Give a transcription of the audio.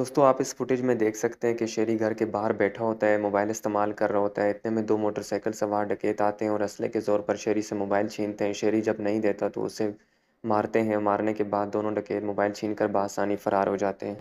दोस्तों आप इस फुटेज में देख सकते हैं कि शेरी घर के बाहर बैठा होता है मोबाइल इस्तेमाल कर रहा होता है इतने में दो मोटरसाइकिल सवार डकेत आते हैं और असले के ज़ोर पर शेरी से मोबाइल छीनते हैं शेरी जब नहीं देता तो उसे मारते हैं मारने के बाद दोनों डकेत मोबाइल छीन कर बासानी फ़रार हो जाते हैं